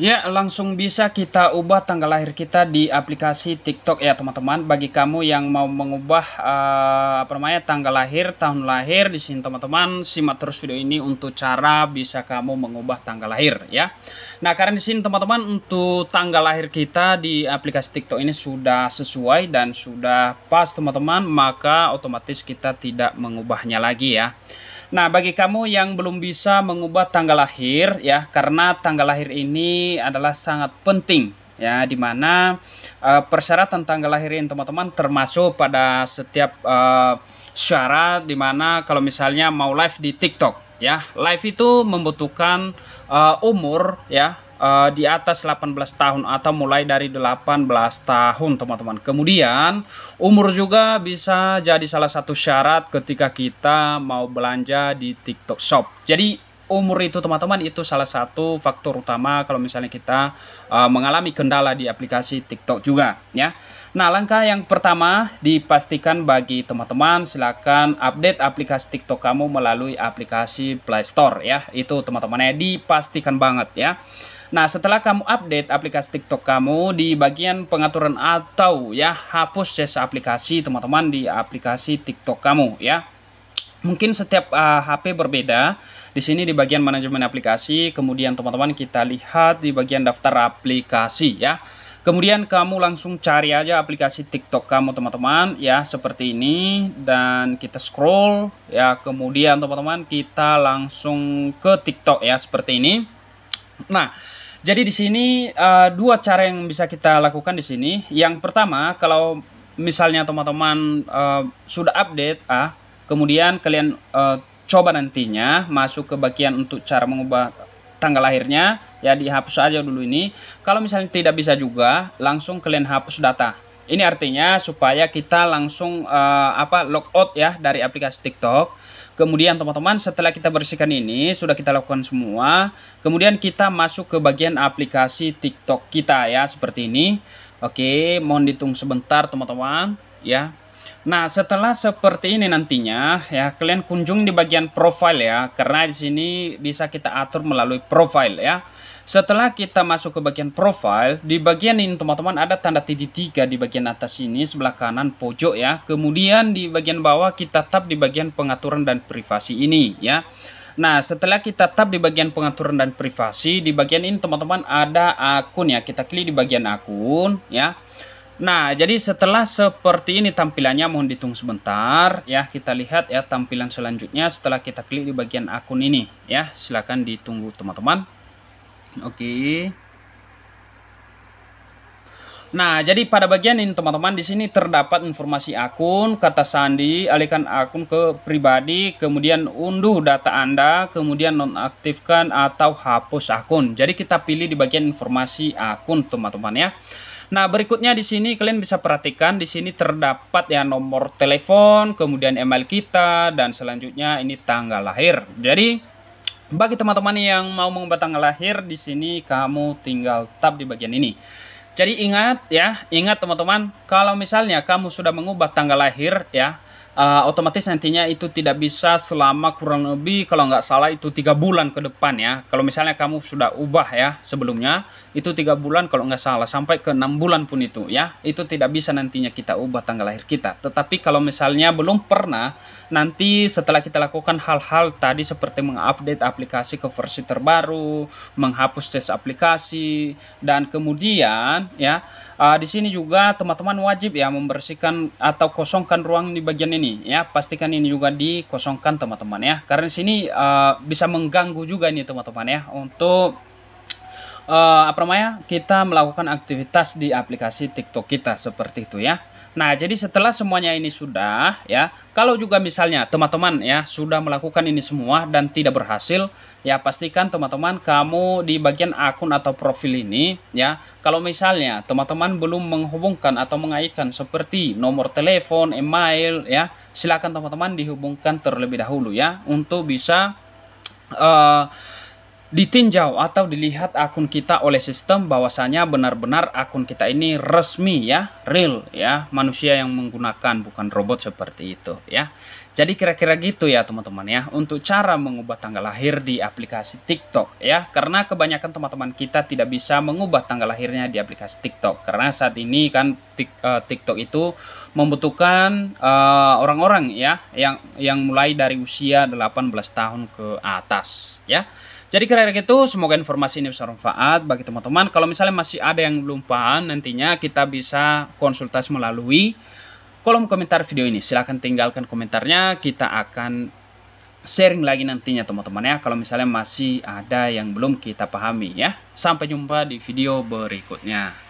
Ya, langsung bisa kita ubah tanggal lahir kita di aplikasi TikTok ya, teman-teman. Bagi kamu yang mau mengubah uh, apa namanya tanggal lahir, tahun lahir di sini, teman-teman, simak terus video ini untuk cara bisa kamu mengubah tanggal lahir ya. Nah, karena di sini teman-teman untuk tanggal lahir kita di aplikasi TikTok ini sudah sesuai dan sudah pas, teman-teman, maka otomatis kita tidak mengubahnya lagi ya. Nah, bagi kamu yang belum bisa mengubah tanggal lahir ya, karena tanggal lahir ini adalah sangat penting ya di mana uh, persyaratan tanggal lahir ini teman-teman termasuk pada setiap uh, eh, syarat di mana kalau misalnya mau live di TikTok ya live itu membutuhkan uh, umur ya uh, di atas 18 tahun atau mulai dari 18 tahun teman-teman. Kemudian umur juga bisa jadi salah satu syarat ketika kita mau belanja di TikTok Shop. Jadi umur itu teman-teman itu salah satu faktor utama kalau misalnya kita uh, mengalami kendala di aplikasi TikTok juga ya. Nah, langkah yang pertama dipastikan bagi teman-teman silahkan update aplikasi TikTok kamu melalui aplikasi Play Store ya. Itu teman teman ya dipastikan banget ya. Nah, setelah kamu update aplikasi TikTok kamu di bagian pengaturan atau ya hapus ses aplikasi teman-teman di aplikasi TikTok kamu ya. Mungkin setiap uh, ah, HP berbeda. Di sini di bagian manajemen aplikasi, kemudian teman-teman kita lihat di bagian daftar aplikasi ya. Kemudian kamu langsung cari aja aplikasi TikTok kamu teman-teman ya seperti ini dan kita scroll ya kemudian teman-teman kita langsung ke TikTok ya seperti ini. Nah, jadi di sini uh, dua cara yang bisa kita lakukan di sini. Yang pertama, kalau misalnya teman-teman uh, sudah update ah, kemudian kalian uh, coba nantinya masuk ke bagian untuk cara mengubah tanggal lahirnya, ya dihapus aja dulu ini. Kalau misalnya tidak bisa juga, langsung kalian hapus data. Ini artinya supaya kita langsung uh, apa logout ya dari aplikasi TikTok. Kemudian teman-teman setelah kita bersihkan ini sudah kita lakukan semua. Kemudian kita masuk ke bagian aplikasi TikTok kita ya seperti ini. Oke, mohon ditunggu sebentar teman-teman ya. Nah, setelah seperti ini nantinya ya, kalian kunjung di bagian profile ya, karena di sini bisa kita atur melalui profile ya. Setelah kita masuk ke bagian profile, di bagian ini teman-teman ada tanda titik tiga di bagian atas ini sebelah kanan pojok ya. Kemudian di bagian bawah kita tap di bagian pengaturan dan privasi ini ya. Nah, setelah kita tap di bagian pengaturan dan privasi, di bagian ini teman-teman ada akun ya. Kita klik di bagian akun ya. Nah, jadi setelah seperti ini tampilannya mohon ditunggu sebentar ya. Kita lihat ya tampilan selanjutnya setelah kita klik di bagian akun ini ya. Silahkan ditunggu teman-teman. Oke. Nah, jadi pada bagian ini teman-teman di sini terdapat informasi akun, kata sandi, alihkan akun ke pribadi, kemudian unduh data Anda, kemudian nonaktifkan atau hapus akun. Jadi kita pilih di bagian informasi akun teman-teman ya. Nah, berikutnya di sini kalian bisa perhatikan di sini terdapat ya nomor telepon, kemudian email kita dan selanjutnya ini tanggal lahir. Jadi bagi teman-teman yang mau mengubah tanggal lahir di sini kamu tinggal tap di bagian ini. Jadi ingat ya, ingat teman-teman, kalau misalnya kamu sudah mengubah tanggal lahir ya, uh, otomatis nantinya itu tidak bisa selama kurang lebih kalau nggak salah itu tiga bulan ke depan ya kalau misalnya kamu sudah ubah ya sebelumnya itu tiga bulan kalau nggak salah sampai ke enam bulan pun itu ya itu tidak bisa nantinya kita ubah tanggal lahir kita tetapi kalau misalnya belum pernah nanti setelah kita lakukan hal-hal tadi seperti mengupdate aplikasi ke versi terbaru menghapus tes aplikasi dan kemudian ya uh, di sini juga teman-teman wajib ya membersihkan atau kosongkan ruang di bagian ini ini ya pastikan ini juga dikosongkan teman-teman ya karena sini uh, bisa mengganggu juga ini teman-teman ya untuk uh, apa namanya kita melakukan aktivitas di aplikasi TikTok kita seperti itu ya Nah, jadi setelah semuanya ini sudah ya, kalau juga misalnya teman-teman ya sudah melakukan ini semua dan tidak berhasil, ya pastikan teman-teman kamu di bagian akun atau profil ini ya, kalau misalnya teman-teman belum menghubungkan atau mengaitkan seperti nomor telepon, email ya, silakan teman-teman dihubungkan terlebih dahulu ya untuk bisa uh, ditinjau atau dilihat akun kita oleh sistem bahwasanya benar-benar akun kita ini resmi ya, real ya, manusia yang menggunakan bukan robot seperti itu ya. Jadi kira-kira gitu ya teman-teman ya untuk cara mengubah tanggal lahir di aplikasi TikTok ya karena kebanyakan teman-teman kita tidak bisa mengubah tanggal lahirnya di aplikasi TikTok karena saat ini kan eh, TikTok itu membutuhkan eh, orang-orang uh, ya yang yang mulai dari usia 18 tahun ke atas ya. Jadi kira-kira itu semoga informasi ini bisa bermanfaat bagi teman-teman. Kalau misalnya masih ada yang belum paham, nantinya kita bisa konsultasi melalui kolom komentar video ini. Silahkan tinggalkan komentarnya, kita akan sharing lagi nantinya teman-teman ya. Kalau misalnya masih ada yang belum kita pahami ya. Sampai jumpa di video berikutnya.